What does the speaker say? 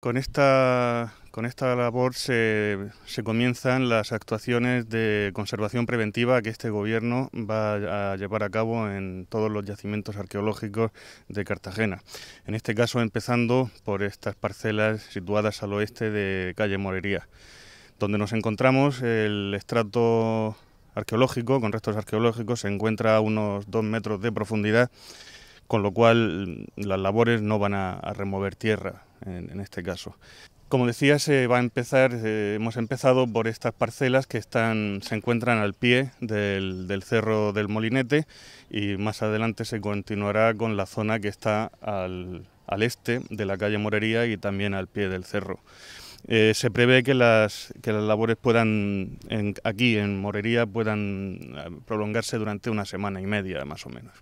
Con esta, labor se, comienzan las actuaciones de conservación preventiva que este gobierno va a llevar a cabo en todos los yacimientos arqueológicos de Cartagena. En este caso empezando por estas parcelas situadas al oeste de calle Morería, donde nos encontramos el estrato arqueológico, con restos arqueológicos, se encuentra a unos dos metros de profundidad, con lo cual las labores no van a remover tierra, en, este caso. Como decía, se eh, va a empezar, eh, hemos empezado por estas parcelas que están, se encuentran al pie del, cerro del Molinete y más adelante se continuará con la zona que está al, este de la calle Morería y también al pie del cerro. Eh, se prevé que las, que las labores puedan, aquí en Morería, puedan prolongarse durante una semana y media más o menos.